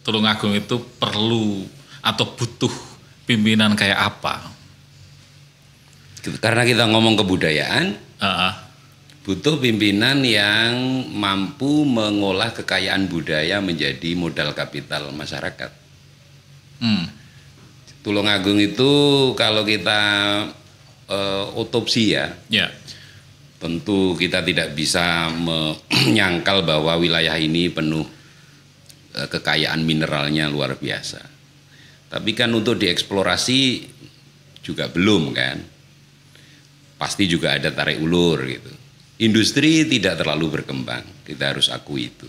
Tulungagung itu perlu atau butuh pimpinan kayak apa? Karena kita ngomong kebudayaan, uh -uh. butuh pimpinan yang mampu mengolah kekayaan budaya menjadi modal kapital masyarakat. Hmm. Tulungagung itu kalau kita uh, otopsi ya, yeah. tentu kita tidak bisa menyangkal bahwa wilayah ini penuh Eh, kekayaan mineralnya luar biasa. Tapi kan untuk dieksplorasi juga belum kan. Pasti juga ada tarik ulur gitu. Industri tidak terlalu berkembang, kita harus akui itu.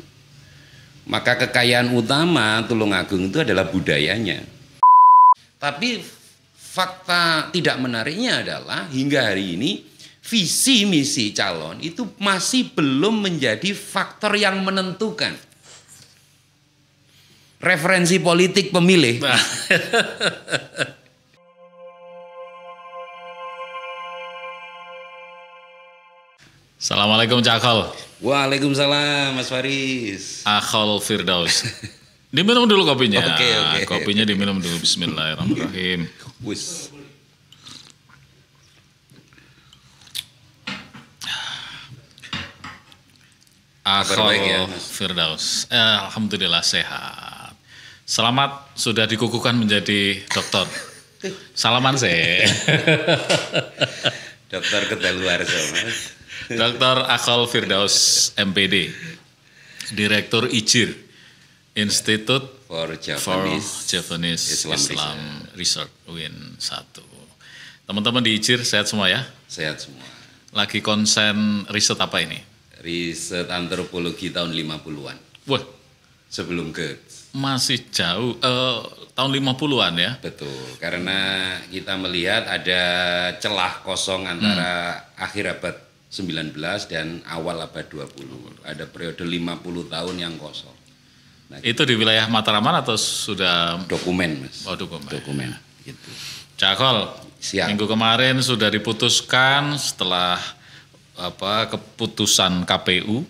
Maka kekayaan utama Tulungagung itu adalah budayanya. Tapi fakta tidak menariknya adalah hingga hari ini visi misi calon itu masih belum menjadi faktor yang menentukan referensi politik pemilih. Nah. Assalamualaikum Cak Akhol. Waalaikumsalam Mas Faris. Akhol Firdaus. Diminum dulu kopinya. Oke, okay, oke. Okay. Kopinya diminum dulu bismillahirrahmanirrahim. Wis. Akhol ya, Firdaus. Eh, Alhamdulillah sehat. Selamat sudah dikukuhkan menjadi dokter. Salaman sih. dokter Kedaluarsa, Mas. Dokter Akal Firdaus MPD, Direktur IJIR, Institute for Japanese, for Japanese Islam, Islam Research UIN 1. Teman-teman di IJIR sehat semua ya? Sehat semua. Lagi konsen riset apa ini? Riset antropologi tahun 50-an. Wah. Sebelum ke masih jauh uh, tahun 50-an ya. Betul, karena kita melihat ada celah kosong antara hmm. akhir abad 19 dan awal abad 20. Ada periode 50 tahun yang kosong. Nah, itu di wilayah Mataraman atau sudah dokumen, Mas? Oh, dokumen. Dokumen. Gitu. Cakol, Siap. minggu kemarin sudah diputuskan setelah apa keputusan KPU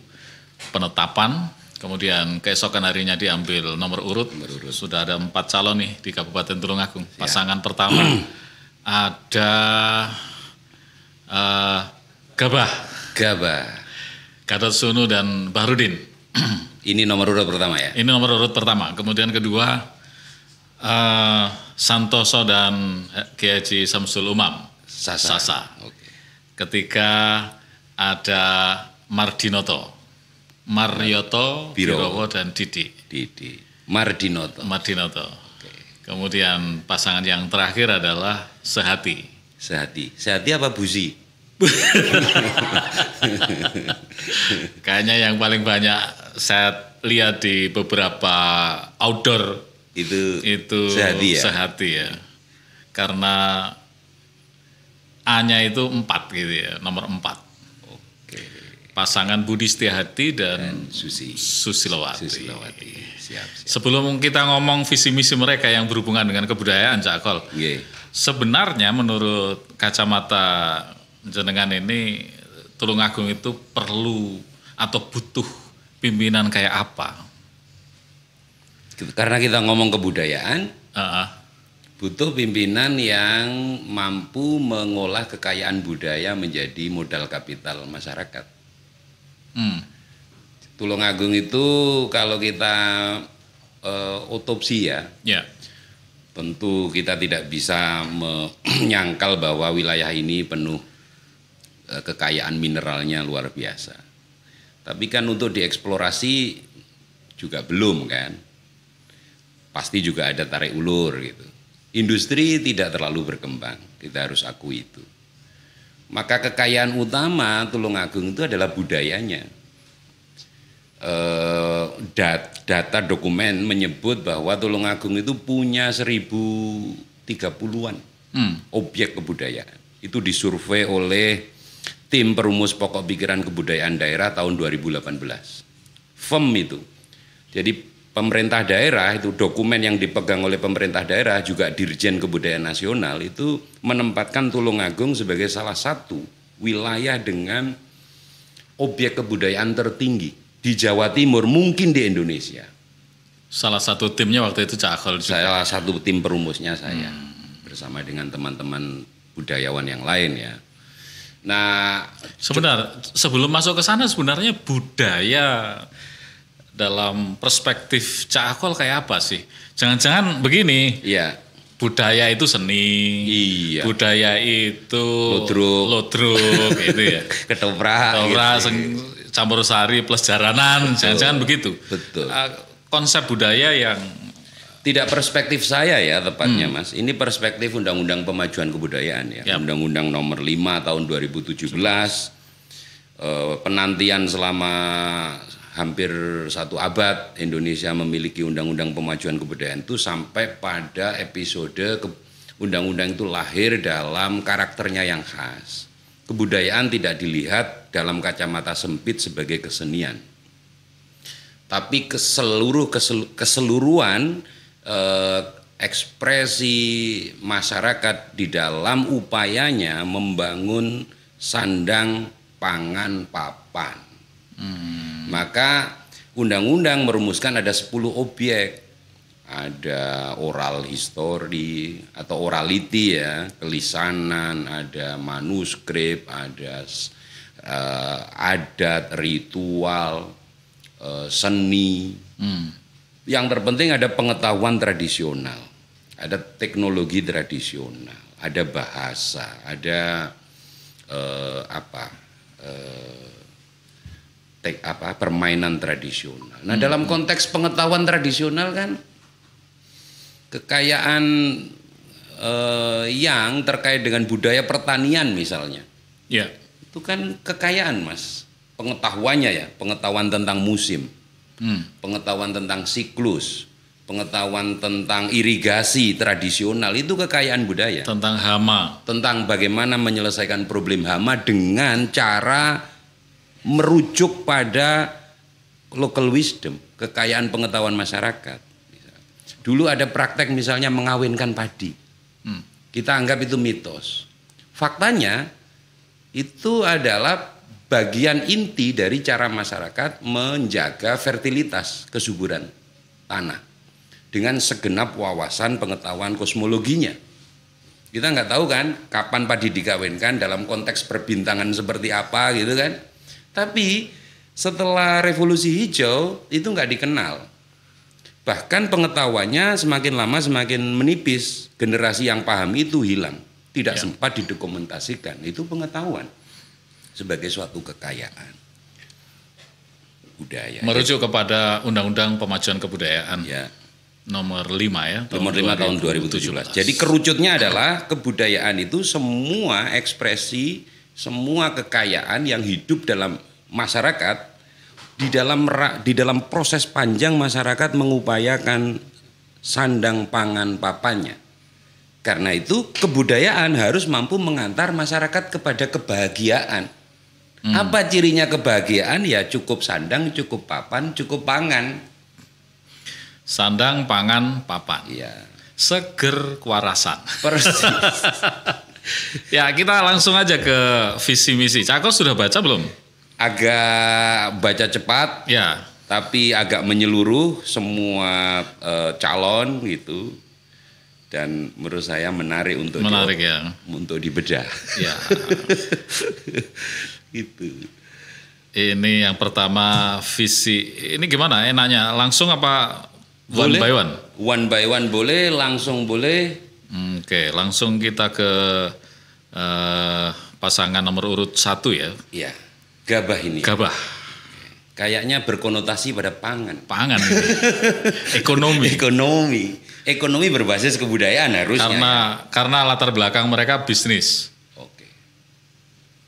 penetapan Kemudian keesokan harinya diambil nomor urut. Nomor urut. Sudah ada empat calon nih di Kabupaten Tulungagung. Siap. Pasangan pertama ada uh, Gabah. Gabah. Gadot Sunu dan Bahrudin. Ini nomor urut pertama ya? Ini nomor urut pertama. Kemudian kedua uh, Santoso dan Kiai Samsul Umam. Sasa. Sasa. Okay. Ketiga ada Mardinoto. Marioto, Birowo, dan Didi. Didi. Mardinoto. Mardinoto. Okay. Kemudian pasangan yang terakhir adalah Sehati. Sehati. Sehati apa Buzi? Kayaknya yang paling banyak saya lihat di beberapa outdoor itu itu sehati ya. Sehati ya. Karena A-nya itu empat gitu ya, nomor empat pasangan Budi Setiahati dan, dan Susi Susilowati. Susilowati. Siap, siap. Sebelum kita ngomong visi misi mereka yang berhubungan dengan kebudayaan, Cak Yeah. Sebenarnya menurut kacamata jenengan ini Tulungagung itu perlu atau butuh pimpinan kayak apa? Karena kita ngomong kebudayaan, uh -uh. butuh pimpinan yang mampu mengolah kekayaan budaya menjadi modal kapital masyarakat. Hmm. Tulungagung itu kalau kita uh, otopsi ya, yeah. tentu kita tidak bisa menyangkal bahwa wilayah ini penuh uh, kekayaan mineralnya luar biasa. Tapi kan untuk dieksplorasi juga belum kan, pasti juga ada tarik ulur gitu. Industri tidak terlalu berkembang, kita harus akui itu. Maka kekayaan utama Tulungagung itu adalah budayanya. E, dat, data dokumen menyebut bahwa Tulungagung itu punya 1030-an hmm. objek kebudayaan. Itu disurvei oleh tim perumus pokok pikiran kebudayaan daerah tahun 2018. FEM itu. Jadi pemerintah daerah itu dokumen yang dipegang oleh pemerintah daerah juga Dirjen Kebudayaan Nasional itu menempatkan Tulungagung sebagai salah satu wilayah dengan objek kebudayaan tertinggi di Jawa Timur mungkin di Indonesia. Salah satu timnya waktu itu Cak juga. Salah satu tim perumusnya saya hmm. bersama dengan teman-teman budayawan yang lain ya. Nah, sebenarnya sebelum masuk ke sana sebenarnya budaya dalam perspektif Cak Akol kayak apa sih? Jangan-jangan begini. Iya. Budaya itu seni. Iya. Budaya itu lodruk. Lodruk gitu ya. Ketoprak. Ketoprak gitu. campur sari plus jaranan, jangan-jangan begitu. Betul. Uh, konsep budaya yang tidak perspektif saya ya tepatnya hmm. Mas. Ini perspektif Undang-Undang Pemajuan Kebudayaan ya. Yep. Ya. Undang-Undang nomor 5 tahun 2017. Uh, eh, penantian selama hampir satu abad Indonesia memiliki undang-undang pemajuan kebudayaan itu sampai pada episode undang-undang itu lahir dalam karakternya yang khas. Kebudayaan tidak dilihat dalam kacamata sempit sebagai kesenian. Tapi keseluruh keseluruhan eh, ekspresi masyarakat di dalam upayanya membangun sandang pangan papan maka undang-undang merumuskan ada 10 objek. Ada oral history atau orality ya, kelisanan, ada manuskrip, ada uh, adat, ritual, uh, seni. Hmm. Yang terpenting ada pengetahuan tradisional, ada teknologi tradisional, ada bahasa, ada uh, apa? Uh, te, apa permainan tradisional. Nah, hmm. dalam konteks pengetahuan tradisional kan kekayaan eh, yang terkait dengan budaya pertanian misalnya. Ya. Itu kan kekayaan, Mas. Pengetahuannya ya, pengetahuan tentang musim. Hmm. Pengetahuan tentang siklus, pengetahuan tentang irigasi tradisional itu kekayaan budaya. Tentang hama. Tentang bagaimana menyelesaikan problem hama dengan cara merujuk pada local wisdom, kekayaan pengetahuan masyarakat. Dulu ada praktek misalnya mengawinkan padi. Hmm. Kita anggap itu mitos. Faktanya itu adalah bagian inti dari cara masyarakat menjaga fertilitas kesuburan tanah dengan segenap wawasan pengetahuan kosmologinya. Kita nggak tahu kan kapan padi dikawinkan dalam konteks perbintangan seperti apa gitu kan. Tapi setelah revolusi hijau itu nggak dikenal. Bahkan pengetahuannya semakin lama semakin menipis, generasi yang paham itu hilang, tidak ya. sempat didokumentasikan. Itu pengetahuan sebagai suatu kekayaan budaya. Merujuk ya. kepada Undang-Undang Pemajuan Kebudayaan. Ya. Nomor 5 ya. Tahun nomor 5 2017. tahun 2017. Jadi kerucutnya adalah kebudayaan itu semua ekspresi semua kekayaan yang hidup dalam masyarakat di dalam di dalam proses panjang masyarakat mengupayakan sandang pangan papannya. Karena itu kebudayaan harus mampu mengantar masyarakat kepada kebahagiaan. Hmm. Apa cirinya kebahagiaan? Ya cukup sandang, cukup papan, cukup pangan. Sandang, pangan, papan. Iya. Seger kewarasan. Persis. ya kita langsung aja ke visi misi. Cako sudah baca belum? Agak baca cepat. Ya. Tapi agak menyeluruh semua uh, calon gitu. Dan menurut saya menarik untuk menarik di, ya untuk dibedah. Ya. itu. Ini yang pertama visi. Ini gimana enaknya? Langsung apa one boleh, by one? One by one boleh, langsung boleh Oke, langsung kita ke uh, pasangan nomor urut satu ya. Iya, gabah ini. Gabah. Kayaknya berkonotasi pada pangan. Pangan. Ekonomi. Ekonomi. Ekonomi berbasis kebudayaan harusnya. Karena karena latar belakang mereka bisnis. Oke.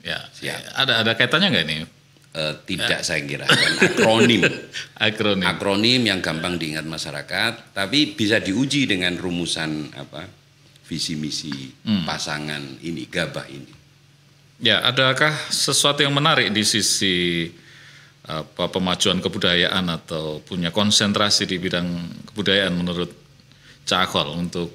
Ya. Siap. Ada ada kaitannya nggak ini? Uh, tidak ya. saya kira akronim akronim akronim yang gampang diingat masyarakat tapi bisa diuji dengan rumusan apa visi misi hmm. pasangan ini gabah ini. Ya, adakah sesuatu yang menarik di sisi apa pemajuan kebudayaan atau punya konsentrasi di bidang kebudayaan menurut Cakol untuk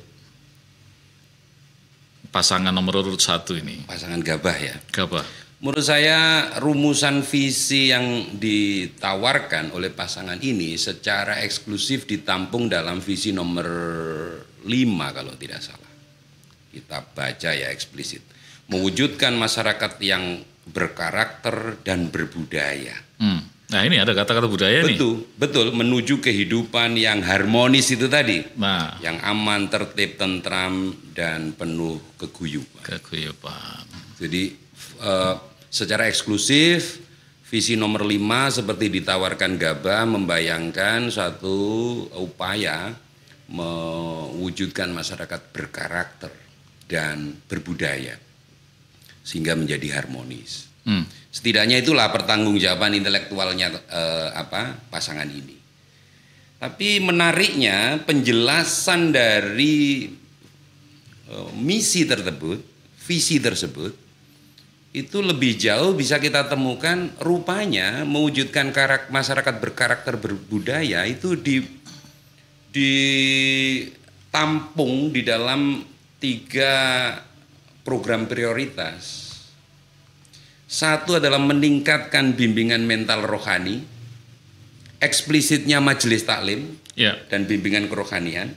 pasangan nomor urut satu ini? Pasangan gabah ya. Gabah. Menurut saya rumusan visi yang ditawarkan oleh pasangan ini secara eksklusif ditampung dalam visi nomor lima kalau tidak salah kita baca ya eksplisit mewujudkan masyarakat yang berkarakter dan berbudaya. Hmm. Nah ini ada kata-kata budaya betul, nih. Betul, betul. Menuju kehidupan yang harmonis itu tadi. Nah. Yang aman, tertib, tentram, dan penuh keguyupan. Keguyupan. Jadi uh, secara eksklusif, visi nomor lima seperti ditawarkan gabah membayangkan satu upaya mewujudkan masyarakat berkarakter dan berbudaya sehingga menjadi harmonis. Hmm. Setidaknya itulah pertanggungjawaban intelektualnya eh, apa pasangan ini. Tapi menariknya penjelasan dari eh, misi tersebut, visi tersebut itu lebih jauh bisa kita temukan rupanya mewujudkan karak, masyarakat berkarakter berbudaya itu di ditampung di dalam tiga program prioritas. Satu adalah meningkatkan bimbingan mental rohani, eksplisitnya majelis taklim yeah. dan bimbingan kerohanian.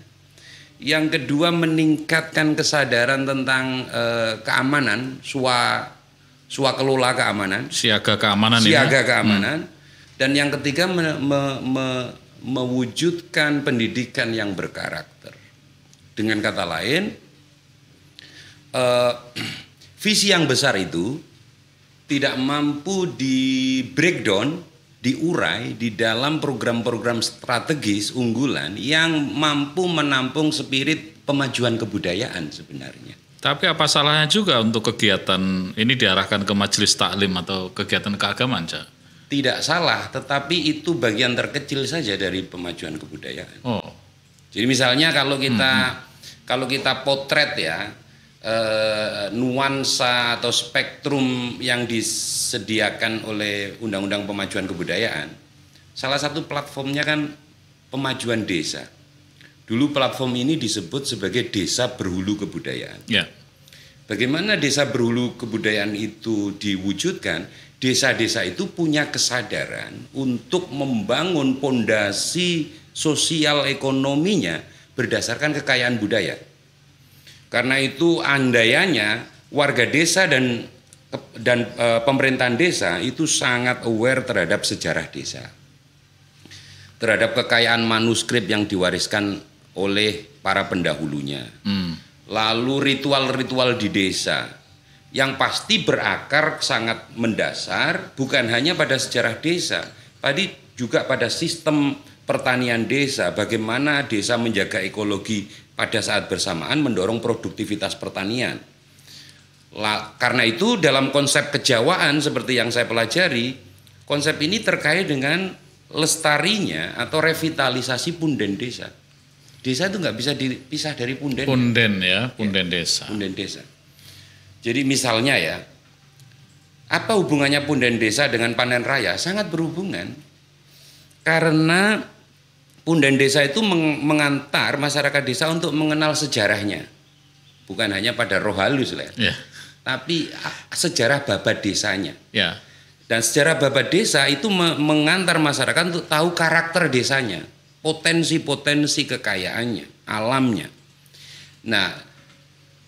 Yang kedua meningkatkan kesadaran tentang uh, keamanan, sua sua kelola keamanan, siaga keamanan, ya. siaga ya? keamanan. Hmm. Dan yang ketiga me, me, me, mewujudkan pendidikan yang berkarakter. Dengan kata lain, uh, visi yang besar itu tidak mampu di breakdown, diurai di dalam program-program strategis unggulan yang mampu menampung spirit pemajuan kebudayaan sebenarnya. Tapi apa salahnya juga untuk kegiatan ini diarahkan ke majelis taklim atau kegiatan keagamaan, Cak? Tidak salah, tetapi itu bagian terkecil saja dari pemajuan kebudayaan. Oh. Jadi misalnya kalau kita hmm. kalau kita potret ya, Eh, nuansa atau spektrum yang disediakan oleh Undang-Undang Pemajuan Kebudayaan, salah satu platformnya kan pemajuan desa. Dulu platform ini disebut sebagai desa berhulu kebudayaan. Ya. Bagaimana desa berhulu kebudayaan itu diwujudkan? Desa-desa itu punya kesadaran untuk membangun pondasi sosial ekonominya berdasarkan kekayaan budaya. Karena itu andayanya warga desa dan dan e, pemerintahan desa itu sangat aware terhadap sejarah desa. Terhadap kekayaan manuskrip yang diwariskan oleh para pendahulunya. Hmm. Lalu ritual-ritual di desa yang pasti berakar sangat mendasar bukan hanya pada sejarah desa, tapi juga pada sistem pertanian desa, bagaimana desa menjaga ekologi pada saat bersamaan mendorong produktivitas pertanian. La, karena itu dalam konsep kejawaan seperti yang saya pelajari, konsep ini terkait dengan lestarinya atau revitalisasi punden desa. Desa itu nggak bisa dipisah dari punden. Punden ya, ya punden ya, desa. Punden desa. Jadi misalnya ya, apa hubungannya punden desa dengan panen raya? Sangat berhubungan. Karena Punden Desa itu mengantar masyarakat desa untuk mengenal sejarahnya. Bukan hanya pada roh halus lah. Yeah. Iya. Tapi sejarah babat desanya. Yeah. Dan sejarah babat desa itu mengantar masyarakat untuk tahu karakter desanya, potensi-potensi kekayaannya, alamnya. Nah,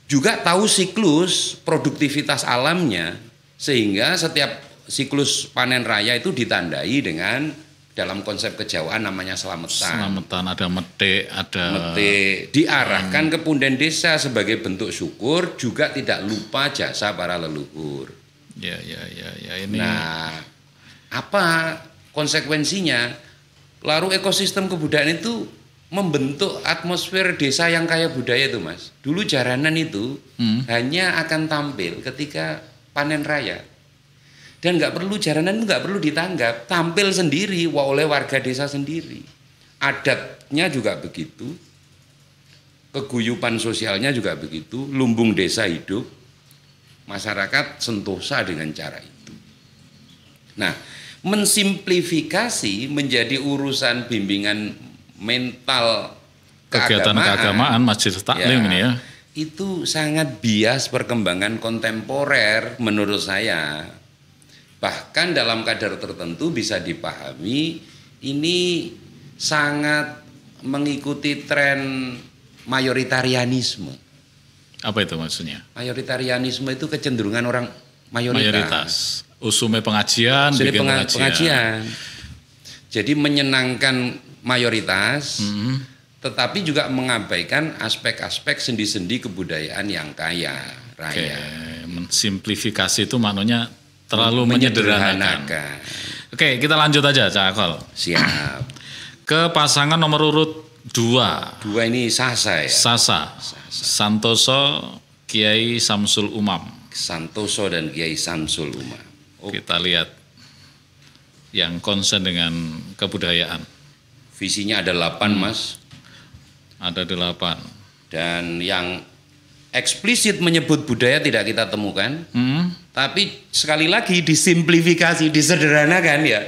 juga tahu siklus produktivitas alamnya sehingga setiap siklus panen raya itu ditandai dengan dalam konsep kejawaan namanya selamatan. Selamatan ada metik, ada metik diarahkan hmm. ke punden desa sebagai bentuk syukur juga tidak lupa jasa para leluhur. Ya, ya, ya, ya ini. Nah, apa konsekuensinya? Lalu ekosistem kebudayaan itu membentuk atmosfer desa yang kaya budaya itu, Mas. Dulu jaranan itu hmm. hanya akan tampil ketika panen raya. Dan nggak perlu jaranan itu nggak perlu ditanggap, tampil sendiri oleh warga desa sendiri. Adatnya juga begitu, keguyupan sosialnya juga begitu, lumbung desa hidup, masyarakat sentosa dengan cara itu. Nah, mensimplifikasi menjadi urusan bimbingan mental kegiatan keagamaan, keagamaan majelis taklim ya, ini ya. Itu sangat bias perkembangan kontemporer menurut saya bahkan dalam kadar tertentu bisa dipahami ini sangat mengikuti tren mayoritarianisme. Apa itu maksudnya? Mayoritarianisme itu kecenderungan orang mayoritas. mayoritas. Usume pengajian, Usume bikin pengajian. pengajian. Jadi menyenangkan mayoritas, mm -hmm. tetapi juga mengabaikan aspek-aspek sendi-sendi kebudayaan yang kaya raya. Okay. Simplifikasi itu maknanya terlalu menyederhanakan. Oke, kita lanjut aja Cak Akol. Siap. Ke pasangan nomor urut dua. Dua ini Sasa ya. Sasa. Sasa. Santoso Kiai Samsul Umam. Santoso dan Kiai Samsul Umam. Oh. Kita lihat yang concern dengan kebudayaan. Visinya ada delapan, Mas. Ada delapan. Dan yang eksplisit menyebut budaya tidak kita temukan. Hmm tapi sekali lagi disimplifikasi, disederhanakan ya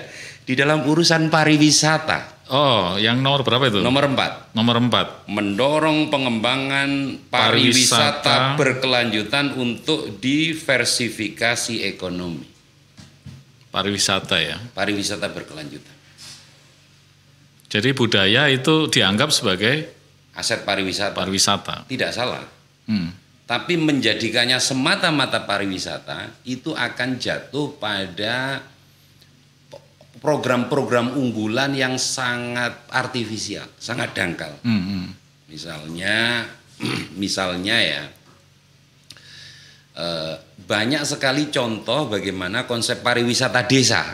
di dalam urusan pariwisata. Oh, yang nomor berapa itu? Nomor empat. Nomor empat. Mendorong pengembangan pariwisata, pariwisata berkelanjutan untuk diversifikasi ekonomi. Pariwisata ya. Pariwisata berkelanjutan. Jadi budaya itu dianggap sebagai aset pariwisata. Pariwisata. Tidak salah. Hmm tapi menjadikannya semata-mata pariwisata itu akan jatuh pada program-program unggulan yang sangat artifisial, sangat dangkal. Mm -hmm. Misalnya, misalnya ya eh, banyak sekali contoh bagaimana konsep pariwisata desa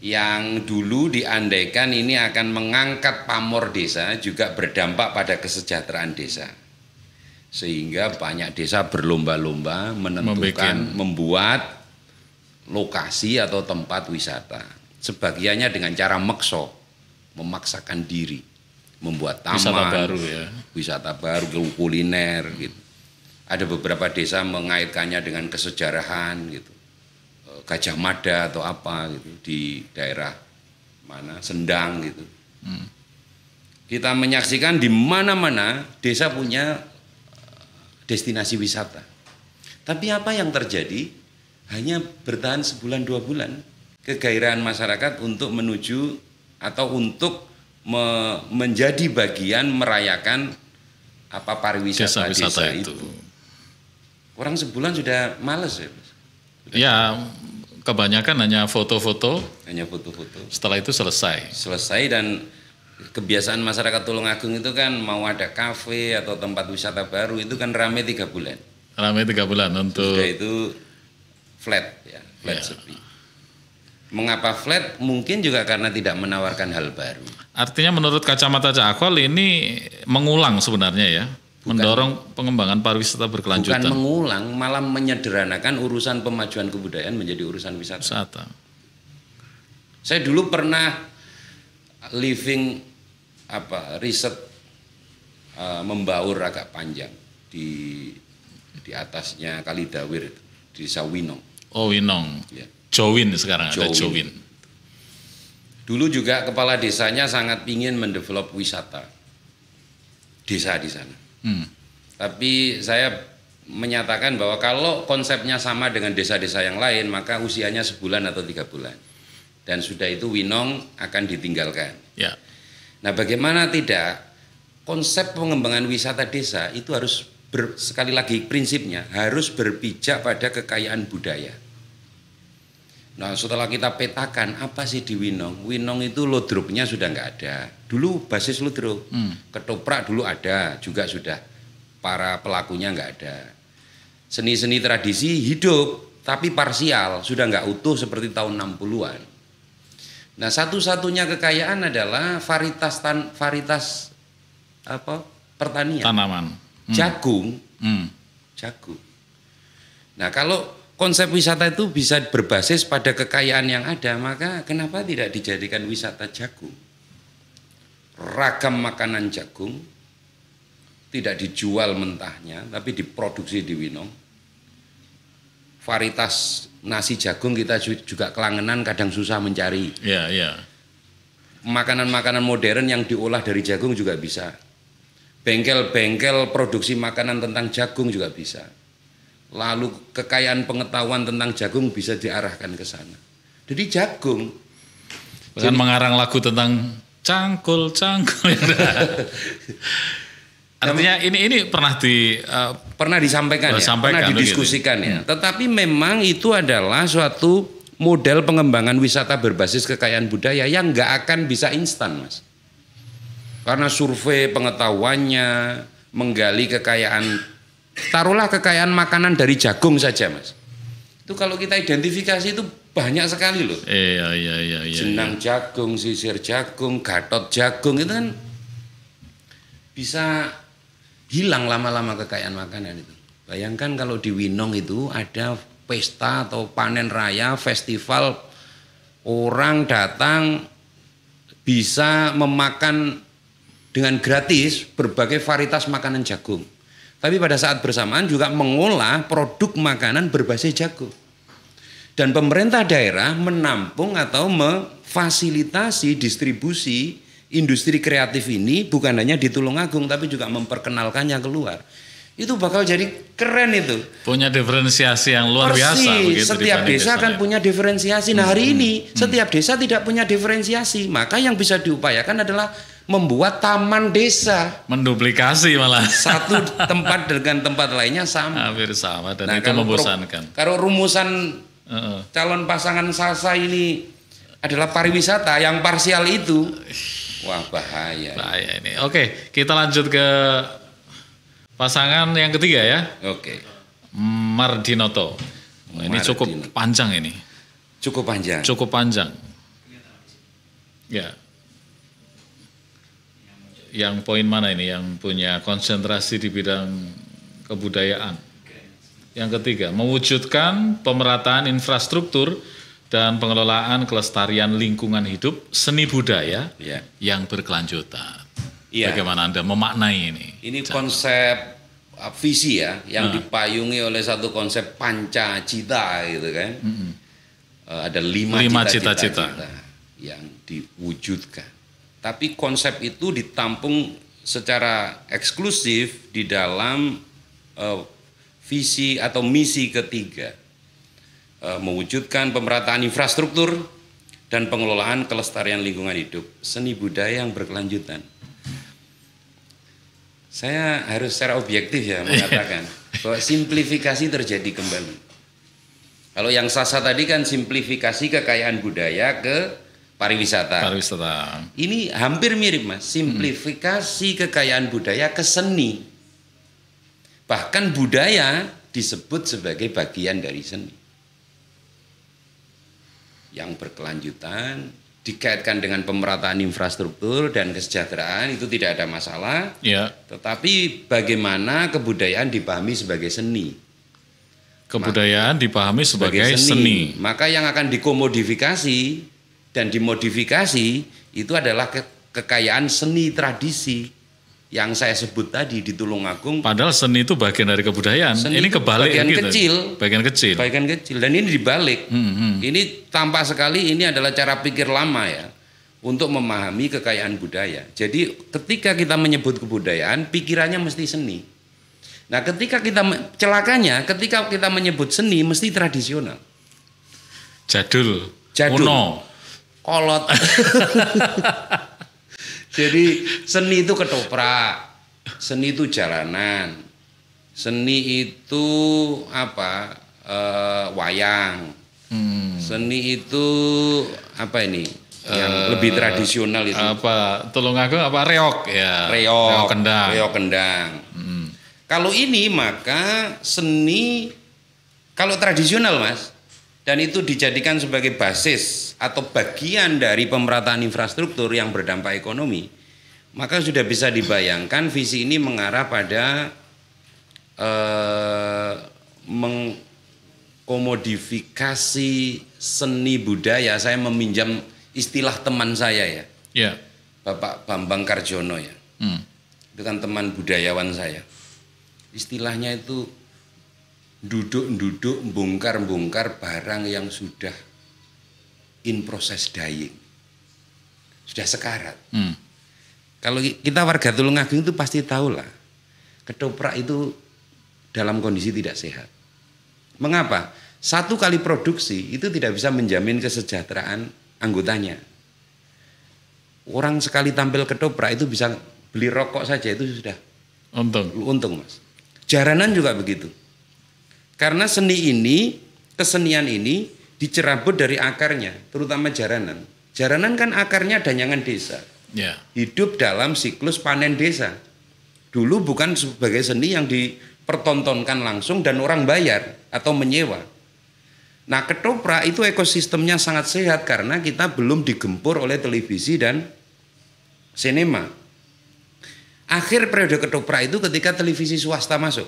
yang dulu diandaikan ini akan mengangkat pamor desa juga berdampak pada kesejahteraan desa sehingga banyak desa berlomba-lomba menentukan Membikin. membuat lokasi atau tempat wisata sebagiannya dengan cara mekso memaksakan diri membuat taman wisata baru ya wisata baru kuliner gitu ada beberapa desa mengaitkannya dengan kesejarahan gitu e, Gajah Mada atau apa gitu di daerah mana Sendang gitu hmm. kita menyaksikan di mana-mana desa punya destinasi wisata. Tapi apa yang terjadi? Hanya bertahan sebulan dua bulan kegairahan masyarakat untuk menuju atau untuk me menjadi bagian merayakan apa pariwisata desa, desa itu. itu. Orang sebulan sudah males ya, Sudah ya, kebanyakan hanya foto-foto. Hanya foto-foto. Setelah itu selesai. Selesai dan kebiasaan masyarakat Tulungagung itu kan mau ada kafe atau tempat wisata baru itu kan rame tiga bulan. Rame tiga bulan untuk. Sudah itu flat ya, flat ya. sepi. Mengapa flat? Mungkin juga karena tidak menawarkan hal baru. Artinya menurut kacamata Cak Akol ini mengulang sebenarnya ya, bukan, mendorong pengembangan pariwisata berkelanjutan. Bukan mengulang, malah menyederhanakan urusan pemajuan kebudayaan menjadi urusan wisata. wisata. Saya dulu pernah living apa riset uh, membaur agak panjang di di atasnya Kalidawir di Sawinong. Oh Winong. Ya. Jowin sekarang Jowin. ada Jowin. Dulu juga kepala desanya sangat ingin mendevelop wisata desa di sana. Hmm. Tapi saya menyatakan bahwa kalau konsepnya sama dengan desa-desa yang lain maka usianya sebulan atau tiga bulan dan sudah itu Winong akan ditinggalkan. Ya. Nah, bagaimana tidak konsep pengembangan wisata desa itu harus ber, sekali lagi prinsipnya harus berpijak pada kekayaan budaya. Nah, setelah kita petakan apa sih di Winong? Winong itu lodrupnya sudah nggak ada. Dulu basis lodrup, hmm. ketoprak dulu ada juga sudah para pelakunya nggak ada. Seni-seni tradisi hidup tapi parsial, sudah nggak utuh seperti tahun 60-an. Nah, satu-satunya kekayaan adalah varietas tan, varietas apa? pertanian. Tanaman. Hmm. Jagung. Hmm. Jagung. Nah, kalau konsep wisata itu bisa berbasis pada kekayaan yang ada, maka kenapa tidak dijadikan wisata jagung? Ragam makanan jagung tidak dijual mentahnya, tapi diproduksi di Winong. Varietas nasi jagung kita juga kelangenan kadang susah mencari. Iya, iya. Makanan-makanan modern yang diolah dari jagung juga bisa. Bengkel-bengkel produksi makanan tentang jagung juga bisa. Lalu kekayaan pengetahuan tentang jagung bisa diarahkan ke sana. Jadi jagung. Bahkan mengarang lagu tentang cangkul, cangkul. Artinya ini ini pernah di uh, pernah disampaikan ya, pernah gitu. didiskusikan gitu. ya. Hmm. Tetapi memang itu adalah suatu model pengembangan wisata berbasis kekayaan budaya yang nggak akan bisa instan, Mas. Karena survei pengetahuannya, menggali kekayaan taruhlah kekayaan makanan dari jagung saja, Mas. Itu kalau kita identifikasi itu banyak sekali loh. Iya, iya, iya, iya. iya. Jenang jagung, sisir jagung, gatot jagung itu kan bisa hilang lama-lama kekayaan makanan itu. Bayangkan kalau di Winong itu ada pesta atau panen raya, festival orang datang bisa memakan dengan gratis berbagai varietas makanan jagung. Tapi pada saat bersamaan juga mengolah produk makanan berbasis jagung. Dan pemerintah daerah menampung atau memfasilitasi distribusi industri kreatif ini bukan hanya di Tulungagung tapi juga memperkenalkannya keluar. Itu bakal jadi keren itu. Punya diferensiasi yang luar Persis, biasa begitu. Setiap desa ya. akan punya diferensiasi. Nah, hari hmm, ini hmm, hmm. setiap desa tidak punya diferensiasi. Maka yang bisa diupayakan adalah membuat taman desa menduplikasi malah satu tempat dengan tempat lainnya sama hampir sama dan nah, itu kalau membosankan kalau rumusan calon pasangan Sasa ini adalah pariwisata yang parsial itu Wah bahaya. Bahaya ini. Oke, kita lanjut ke pasangan yang ketiga ya. Oke. Mardinoto. ini cukup panjang ini. Cukup panjang. Cukup panjang. Ya. Yang poin mana ini yang punya konsentrasi di bidang kebudayaan? Yang ketiga, mewujudkan pemerataan infrastruktur dan pengelolaan kelestarian lingkungan hidup seni budaya ya. yang berkelanjutan. Ya. Bagaimana Anda memaknai ini? Ini Cata. konsep uh, visi ya yang nah. dipayungi oleh satu konsep pancacita gitu kan. Mm -hmm. hmm. Uh, ada lima, lima cita-cita yang diwujudkan. Tapi konsep itu ditampung secara eksklusif di dalam uh, visi atau misi ketiga Eh, mewujudkan pemerataan infrastruktur dan pengelolaan kelestarian lingkungan hidup, seni budaya yang berkelanjutan. Saya harus secara objektif ya iya. mengatakan bahwa simplifikasi terjadi kembali. Kalau yang sasa tadi kan simplifikasi kekayaan budaya ke pariwisata. Pariwisata. Ini hampir mirip mas, simplifikasi hmm. kekayaan budaya ke seni. Bahkan budaya disebut sebagai bagian dari seni yang berkelanjutan dikaitkan dengan pemerataan infrastruktur dan kesejahteraan itu tidak ada masalah. Ya. Tetapi bagaimana kebudayaan dipahami sebagai seni? Kebudayaan Maka, dipahami sebagai, sebagai seni. seni. Maka yang akan dikomodifikasi dan dimodifikasi itu adalah ke kekayaan seni tradisi yang saya sebut tadi di Tulungagung. Padahal seni itu bagian dari kebudayaan. Seni ini kebalik bagian gitu. kecil. Bagian kecil. Bagian kecil dan ini dibalik. Hmm, hmm. Ini tampak sekali ini adalah cara pikir lama ya untuk memahami kekayaan budaya. Jadi ketika kita menyebut kebudayaan, pikirannya mesti seni. Nah, ketika kita celakanya ketika kita menyebut seni mesti tradisional. Jadul. Jadul. Uno. Kolot. Jadi seni itu ketoprak, seni itu jalanan, seni itu apa e, wayang, hmm. seni itu apa ini yang uh, lebih tradisional itu apa tolong aku apa reok ya reok, reok kendang reok kendang. Hmm. Kalau ini maka seni kalau tradisional mas dan itu dijadikan sebagai basis atau bagian dari pemerataan infrastruktur yang berdampak ekonomi, maka sudah bisa dibayangkan visi ini mengarah pada eh, mengkomodifikasi seni budaya. Saya meminjam istilah teman saya ya, yeah. Bapak Bambang Karjono ya, hmm. itu kan teman budayawan saya. Istilahnya itu duduk-duduk bongkar-bongkar barang yang sudah in proses dying. Sudah sekarat. Hmm. Kalau kita warga Tulungagung itu pasti tahulah ketoprak itu dalam kondisi tidak sehat. Mengapa? Satu kali produksi itu tidak bisa menjamin kesejahteraan anggotanya. Orang sekali tampil ketoprak itu bisa beli rokok saja itu sudah untung. Untung, Mas. Jaranan juga begitu. Karena seni ini, kesenian ini dicerabut dari akarnya, terutama jaranan. Jaranan kan akarnya danyangan desa. Yeah. Hidup dalam siklus panen desa. Dulu bukan sebagai seni yang dipertontonkan langsung dan orang bayar atau menyewa. Nah ketoprak itu ekosistemnya sangat sehat karena kita belum digempur oleh televisi dan sinema. Akhir periode ketoprak itu ketika televisi swasta masuk.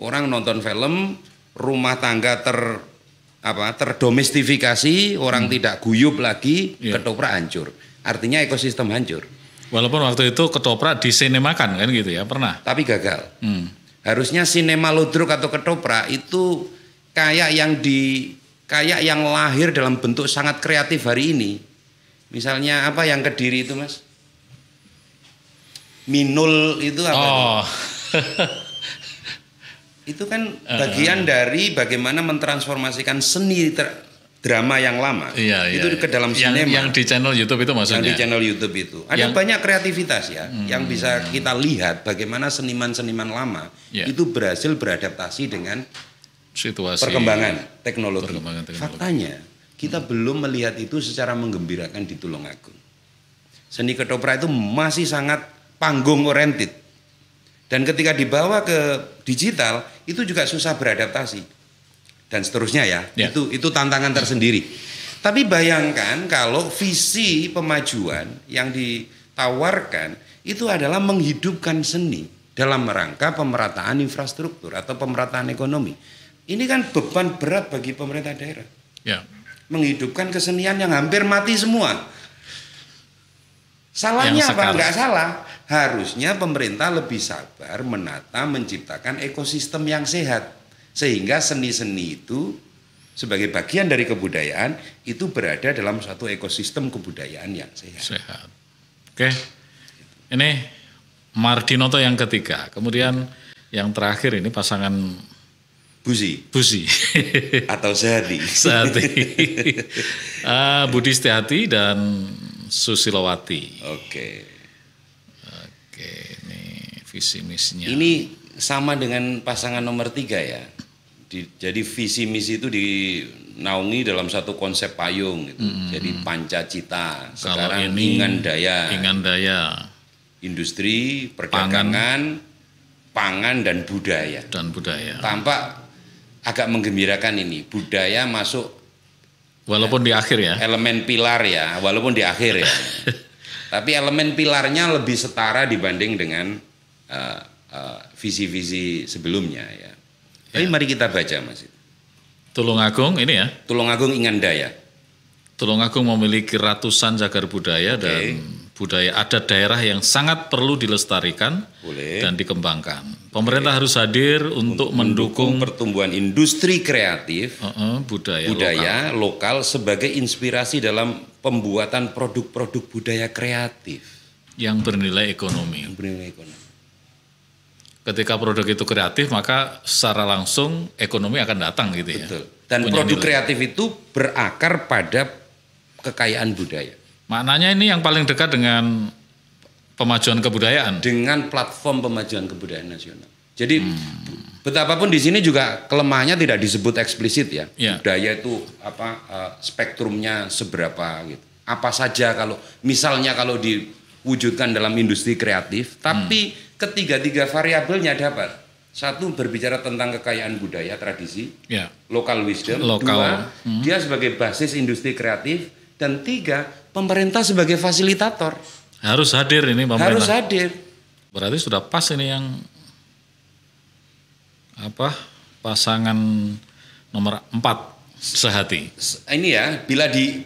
Orang nonton film, rumah tangga ter apa terdomestifikasi, orang hmm. tidak guyup lagi, yeah. ketoprak hancur. Artinya ekosistem hancur. Walaupun waktu itu ketoprak di disinemakan kan gitu ya, pernah. Tapi gagal. Hmm. Harusnya sinema ludruk atau ketoprak itu kayak yang di kayak yang lahir dalam bentuk sangat kreatif hari ini. Misalnya apa yang Kediri itu, Mas? Minul itu apa? Oh. Itu? itu kan bagian uh, dari bagaimana mentransformasikan seni drama yang lama iya, iya, itu ke iya. dalam yang, sinema yang di channel YouTube itu maksudnya yang di channel YouTube itu ada yang, banyak kreativitas ya hmm, yang bisa kita lihat bagaimana seniman-seniman lama yeah. itu berhasil beradaptasi dengan situasi perkembangan teknologi. Perkembangan teknologi. Faktanya kita hmm. belum melihat itu secara menggembirakan di Tulungagung. Seni ketoprak itu masih sangat panggung oriented. Dan ketika dibawa ke digital, itu juga susah beradaptasi dan seterusnya ya. ya. Itu itu tantangan tersendiri. Tapi bayangkan kalau visi pemajuan yang ditawarkan itu adalah menghidupkan seni dalam rangka pemerataan infrastruktur atau pemerataan ekonomi. Ini kan beban berat bagi pemerintah daerah. Ya. Menghidupkan kesenian yang hampir mati semua Salahnya apa? Enggak salah. Harusnya pemerintah lebih sabar menata menciptakan ekosistem yang sehat sehingga seni-seni itu sebagai bagian dari kebudayaan itu berada dalam suatu ekosistem kebudayaan yang sehat. Sehat. Oke. Ini Mardinoto yang ketiga. Kemudian yang terakhir ini pasangan Busi. Busi. Atau Sehati. Sehati. uh, ah, Budi Setiati dan Susilowati. Oke. Oke, ini visi misinya. Ini sama dengan pasangan nomor tiga ya. Di, jadi visi misi itu dinaungi dalam satu konsep payung gitu. Mm -hmm. Jadi pancacita. Sekarang Kalau ini ingan daya. Ingan daya. Industri, perdagangan, pangan, pangan dan budaya. Dan budaya. Tampak agak menggembirakan ini. Budaya masuk Walaupun di akhir ya. Elemen pilar ya, walaupun di akhir ya. Tapi elemen pilarnya lebih setara dibanding dengan uh, uh, visi-visi sebelumnya ya. Tapi ya. mari kita baca Mas. Tulungagung ini ya. Tulungagung Ingandaya. Tulungagung memiliki ratusan cagar budaya okay. dan budaya adat daerah yang sangat perlu dilestarikan Boleh. dan dikembangkan. Pemerintah iya. harus hadir untuk mendukung, mendukung pertumbuhan industri kreatif, uh -uh, budaya, budaya lokal. lokal sebagai inspirasi dalam pembuatan produk-produk budaya kreatif yang bernilai ekonomi. Yang bernilai ekonomi. Ketika produk itu kreatif, maka secara langsung ekonomi akan datang gitu ya. Betul. Dan Punya produk nilai. kreatif itu berakar pada kekayaan budaya. Maknanya ini yang paling dekat dengan pemajuan kebudayaan dengan platform pemajuan kebudayaan nasional. Jadi hmm. betapapun di sini juga kelemahannya tidak disebut eksplisit ya. ya. Budaya itu apa e, spektrumnya seberapa gitu. Apa saja kalau misalnya kalau diwujudkan dalam industri kreatif, tapi hmm. ketiga-tiga variabelnya dapat. Satu berbicara tentang kekayaan budaya tradisi, ya. local wisdom, local. dua hmm. dia sebagai basis industri kreatif dan tiga pemerintah sebagai fasilitator. Harus hadir ini pemerintah. Harus hadir. Berarti sudah pas ini yang apa pasangan nomor empat sehati. Ini ya bila di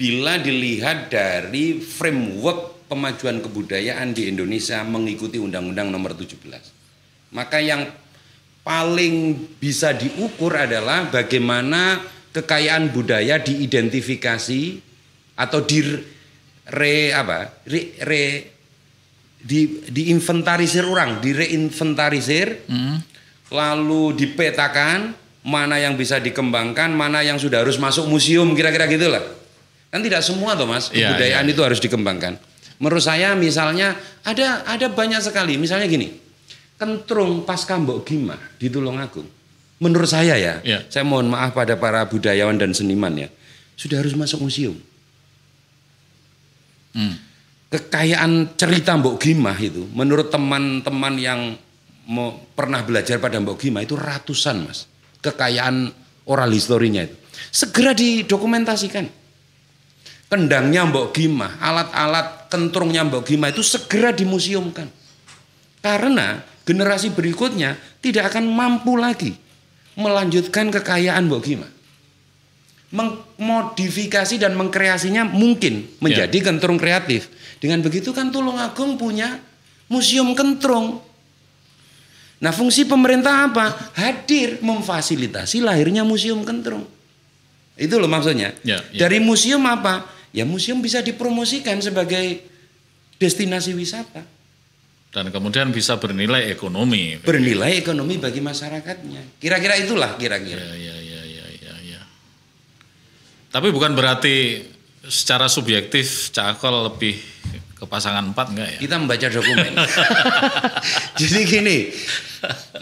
bila dilihat dari framework pemajuan kebudayaan di Indonesia mengikuti Undang-Undang nomor 17. Maka yang paling bisa diukur adalah bagaimana kekayaan budaya diidentifikasi atau dir re apa re, re di diinventarisir orang, reinventarisir mm. lalu dipetakan mana yang bisa dikembangkan, mana yang sudah harus masuk museum, kira-kira gitulah. Kan tidak semua toh mas, yeah, kebudayaan yeah. itu harus dikembangkan. Menurut saya misalnya ada ada banyak sekali, misalnya gini, kentrung pas kambok gima di Tulungagung. Menurut saya ya, yeah. saya mohon maaf pada para budayawan dan seniman ya, sudah harus masuk museum. Hmm. Kekayaan cerita Mbok Gimah itu menurut teman-teman yang mau, pernah belajar pada Mbok Gimah itu ratusan mas. Kekayaan oral historinya itu. Segera didokumentasikan. Kendangnya Mbok Gimah, alat-alat kentrungnya Mbok Gimah itu segera dimuseumkan. Karena generasi berikutnya tidak akan mampu lagi melanjutkan kekayaan Mbok Gimah mengmodifikasi dan mengkreasinya mungkin menjadi yeah. kentrung kreatif. Dengan begitu kan Tulungagung punya museum kentrung. Nah, fungsi pemerintah apa? Hadir memfasilitasi lahirnya museum kentrung. Itu loh maksudnya. Yeah, yeah. Dari museum apa? Ya museum bisa dipromosikan sebagai destinasi wisata. Dan kemudian bisa bernilai ekonomi. Bernilai ekonomi bagi masyarakatnya. Kira-kira itulah kira-kira. Yeah, yeah, ya. Tapi bukan berarti secara subjektif Cakol lebih ke pasangan empat enggak ya? Kita membaca dokumen. Jadi gini,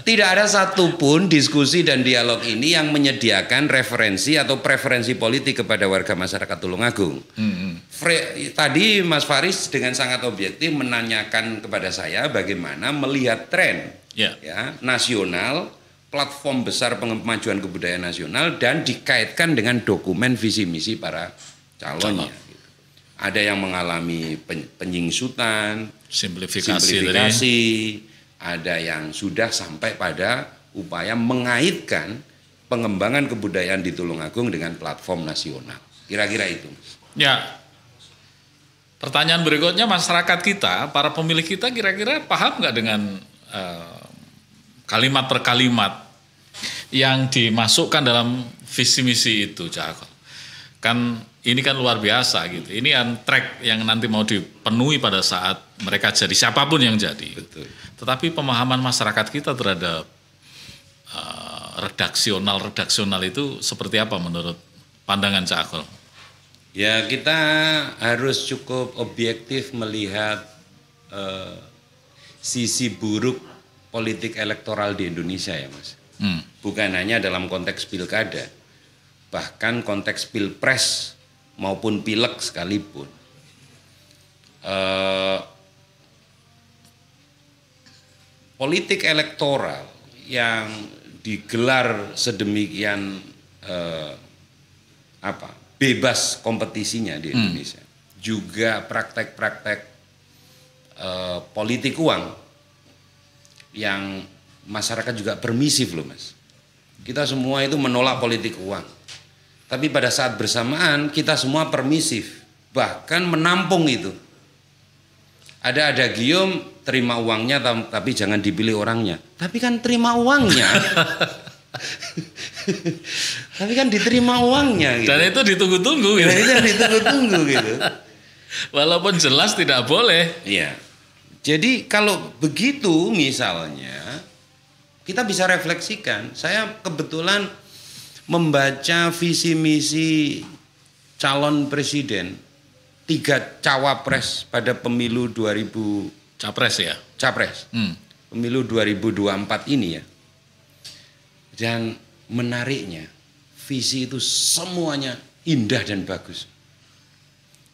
tidak ada satupun diskusi dan dialog ini yang menyediakan referensi atau preferensi politik kepada warga masyarakat Tulungagung. Hmm. Fre tadi Mas Faris dengan sangat objektif menanyakan kepada saya bagaimana melihat tren yeah. ya nasional platform besar pengemajuan kebudayaan nasional dan dikaitkan dengan dokumen visi misi para calonnya. Calon. Ada yang mengalami penyingsutan, simplifikasi, simplifikasi ada yang sudah sampai pada upaya mengaitkan pengembangan kebudayaan di Tulungagung dengan platform nasional. Kira-kira itu. Ya. Pertanyaan berikutnya masyarakat kita, para pemilih kita kira-kira paham nggak dengan uh, kalimat per kalimat yang dimasukkan dalam visi misi itu Cak. Kan ini kan luar biasa gitu. Ini yang track yang nanti mau dipenuhi pada saat mereka jadi siapapun yang jadi. Betul. Tetapi pemahaman masyarakat kita terhadap uh, eh, redaksional redaksional itu seperti apa menurut pandangan Cak Ya kita harus cukup objektif melihat uh, sisi buruk politik elektoral di Indonesia ya mas. Hmm. Bukan hanya dalam konteks pilkada, bahkan konteks pilpres maupun pilek sekalipun. Eh, politik elektoral yang digelar sedemikian eh, apa bebas kompetisinya di hmm. Indonesia hmm. juga praktek-praktek eh, politik uang yang masyarakat juga permisif loh mas. Kita semua itu menolak politik uang. Tapi pada saat bersamaan kita semua permisif, bahkan menampung itu. Ada ada Gium terima uangnya tapi jangan dipilih orangnya. Tapi kan terima uangnya. tapi kan diterima uangnya gitu. Dan itu ditunggu-tunggu gitu. Dan itu ditunggu-tunggu gitu. Walaupun jelas tidak boleh. Iya. Jadi kalau begitu misalnya kita bisa refleksikan. Saya kebetulan membaca visi misi calon presiden tiga cawapres pada pemilu 2000 capres ya capres hmm. pemilu 2024 ini ya dan menariknya visi itu semuanya indah dan bagus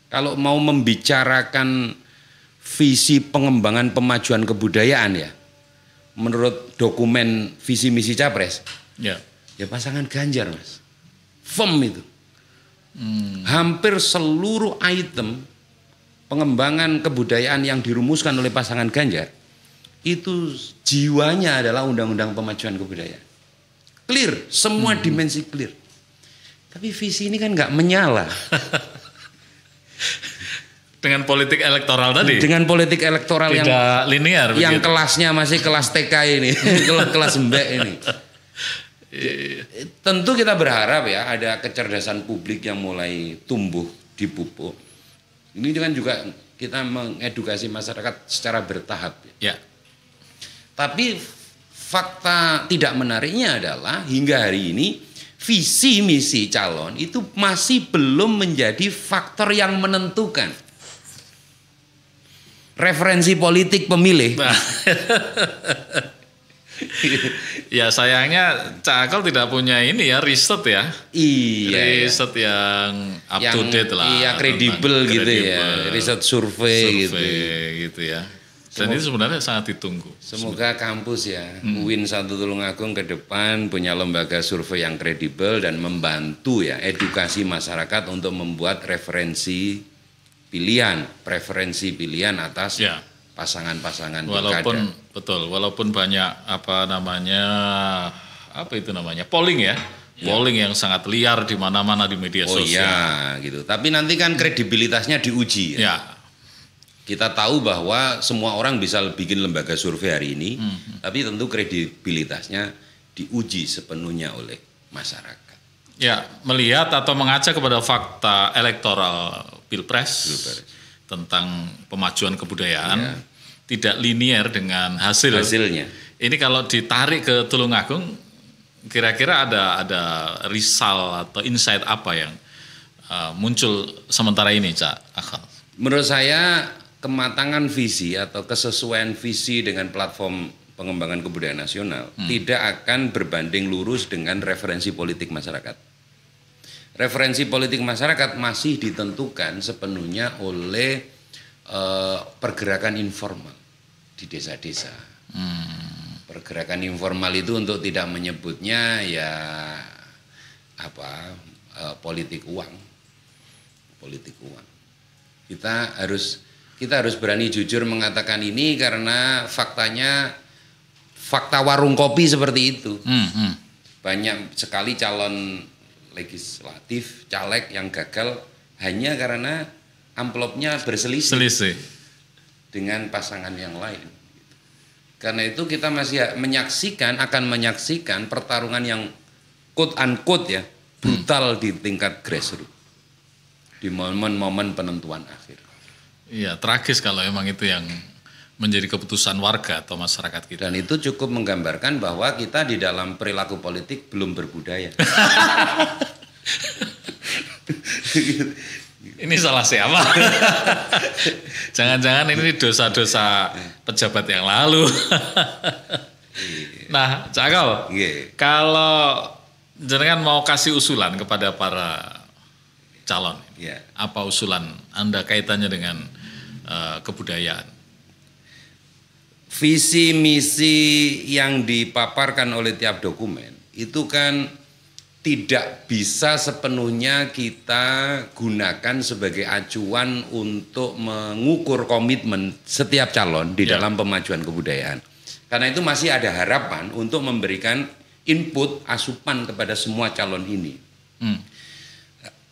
kalau mau membicarakan visi pengembangan pemajuan kebudayaan ya. Menurut dokumen visi misi capres. Ya. Ya pasangan Ganjar mas. Firm itu. Hmm. Hampir seluruh item pengembangan kebudayaan yang dirumuskan oleh pasangan Ganjar itu jiwanya adalah undang-undang pemajuan kebudayaan. Clear, semua hmm. dimensi clear. Tapi visi ini kan nggak menyala. dengan politik elektoral tadi. Dengan politik elektoral Tidak yang linear yang kelasnya masih kelas TK ini, kelas mbak ini. Iya, iya. Tentu kita berharap ya ada kecerdasan publik yang mulai tumbuh dipupuk. Ini kan juga kita mengedukasi masyarakat secara bertahap ya. ya. Tapi fakta tidak menariknya adalah hingga hari ini visi misi calon itu masih belum menjadi faktor yang menentukan referensi politik pemilih. Nah. ya sayangnya Cakal tidak punya ini ya riset ya. Iya. iya. Riset iya. yang up to date lah. Iya kredibel gitu credible. ya. Riset survei gitu. gitu ya. Dan semoga, ini sebenarnya sangat ditunggu. Semoga kampus ya, hmm. UIN Satu Tulungagung ke depan punya lembaga survei yang kredibel dan membantu ya edukasi masyarakat untuk membuat referensi pilihan, preferensi pilihan atas ya. pasangan-pasangan walaupun berkada. betul, walaupun banyak apa namanya apa itu namanya polling ya, ya. polling yang sangat liar di mana-mana di media oh, iya, sosial. Oh iya, gitu. Tapi nanti kan kredibilitasnya diuji. Ya. ya. Kita tahu bahwa semua orang bisa bikin lembaga survei hari ini, hmm. hmm. tapi tentu kredibilitasnya diuji sepenuhnya oleh masyarakat. Ya, melihat atau mengajak kepada fakta elektoral Pilpres, Pilpres. tentang pemajuan kebudayaan ya. tidak linier dengan hasil hasilnya. Ini kalau ditarik ke Tulungagung kira-kira ada ada risal atau insight apa yang uh, muncul sementara ini, Cak Akal? Menurut saya kematangan visi atau kesesuaian visi dengan platform pengembangan kebudayaan nasional hmm. tidak akan berbanding lurus dengan referensi politik masyarakat referensi politik masyarakat masih ditentukan sepenuhnya oleh uh, pergerakan informal di desa-desa. Hmm. Pergerakan informal itu untuk tidak menyebutnya ya apa uh, politik uang, politik uang. Kita harus kita harus berani jujur mengatakan ini karena faktanya fakta warung kopi seperti itu. Hmm, hmm. Banyak sekali calon legislatif caleg yang gagal hanya karena amplopnya berselisih Selisih. dengan pasangan yang lain. Karena itu kita masih menyaksikan akan menyaksikan pertarungan yang quote unquote ya brutal hmm. di tingkat grassroots di momen-momen penentuan akhir. Iya, tragis kalau emang itu yang menjadi keputusan warga atau masyarakat kita. Dan itu cukup menggambarkan bahwa kita di dalam perilaku politik belum berbudaya. ini salah siapa? Jangan-jangan ini dosa-dosa pejabat yang lalu. Iya. nah, cakal. Yeah. Kalau jenengan mau kasih usulan kepada para calon, yeah. apa usulan Anda kaitannya dengan uh, kebudayaan? visi misi yang dipaparkan oleh tiap dokumen itu kan tidak bisa sepenuhnya kita gunakan sebagai acuan untuk mengukur komitmen setiap calon di ya. dalam pemajuan kebudayaan. Karena itu masih ada harapan untuk memberikan input asupan kepada semua calon ini. Hmm.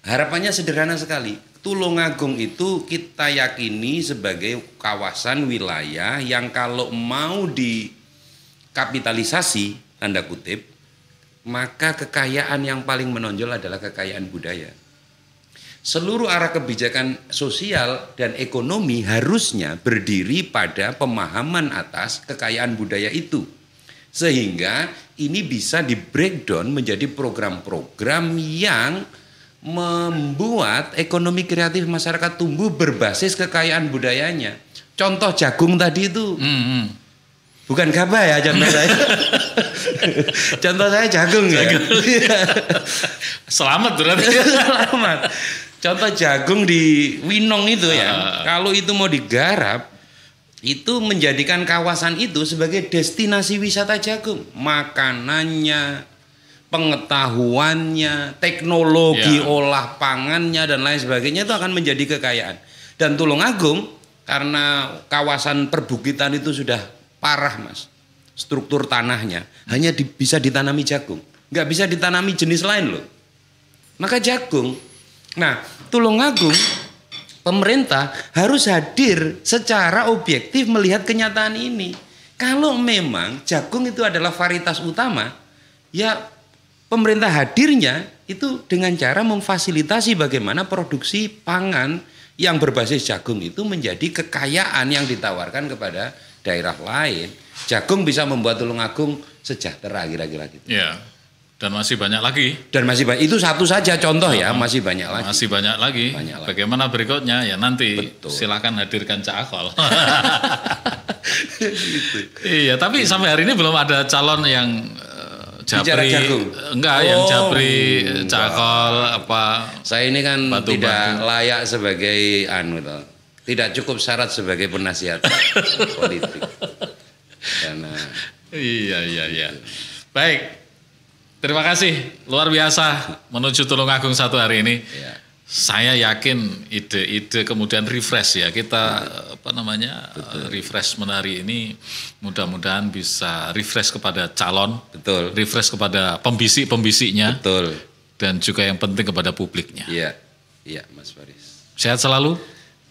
Harapannya sederhana sekali. Tulungagung itu kita yakini sebagai kawasan wilayah yang kalau mau dikapitalisasi tanda kutip maka kekayaan yang paling menonjol adalah kekayaan budaya. Seluruh arah kebijakan sosial dan ekonomi harusnya berdiri pada pemahaman atas kekayaan budaya itu. Sehingga ini bisa di breakdown menjadi program-program yang membuat ekonomi kreatif masyarakat tumbuh berbasis kekayaan budayanya. Contoh jagung tadi itu. Mm -hmm. Bukan gabah ya contoh saya. contoh saya jagung, ya. jagung. ya. Selamat berarti. Selamat. Contoh jagung di Winong itu ya. Ah. Kalau itu mau digarap itu menjadikan kawasan itu sebagai destinasi wisata jagung. Makanannya, pengetahuannya, teknologi yeah. olah pangannya dan lain sebagainya itu akan menjadi kekayaan. Dan tulung agung karena kawasan perbukitan itu sudah parah, Mas. Struktur tanahnya hanya di, bisa ditanami jagung, nggak bisa ditanami jenis lain loh. Maka jagung. Nah, tulung agung, pemerintah harus hadir secara objektif melihat kenyataan ini. Kalau memang jagung itu adalah varietas utama, ya pemerintah hadirnya itu dengan cara memfasilitasi bagaimana produksi pangan yang berbasis jagung itu menjadi kekayaan yang ditawarkan kepada daerah lain. Jagung bisa membuat Tulungagung sejahtera kira-kira gitu. Iya. Dan masih banyak lagi. Dan masih banyak. Itu satu saja contoh ya, nah, masih banyak lagi. Masih banyak lagi. Banyak lagi. Bagaimana berikutnya ya nanti Betul. silakan hadirkan Cak Akol. Iya, tapi sampai hari ini belum ada calon yang japri Enggak, oh. yang japri Cakol apa. Saya ini kan batu tidak layak sebagai anu toh. Tidak cukup syarat sebagai penasihat politik. Karena Iya, iya, iya. Baik. Terima kasih. Luar biasa menuju Tulungagung satu hari ini. Iya saya yakin ide-ide kemudian refresh ya kita apa namanya betul. refresh menari ini mudah-mudahan bisa refresh kepada calon betul refresh kepada pembisik-pembisiknya betul dan juga yang penting kepada publiknya iya iya Mas Faris sehat selalu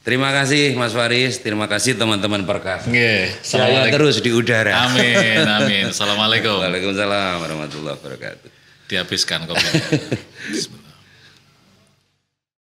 terima kasih Mas Faris terima kasih teman-teman perkasa Nge, saya terus di udara amin amin assalamualaikum waalaikumsalam warahmatullahi wabarakatuh dihabiskan kopinya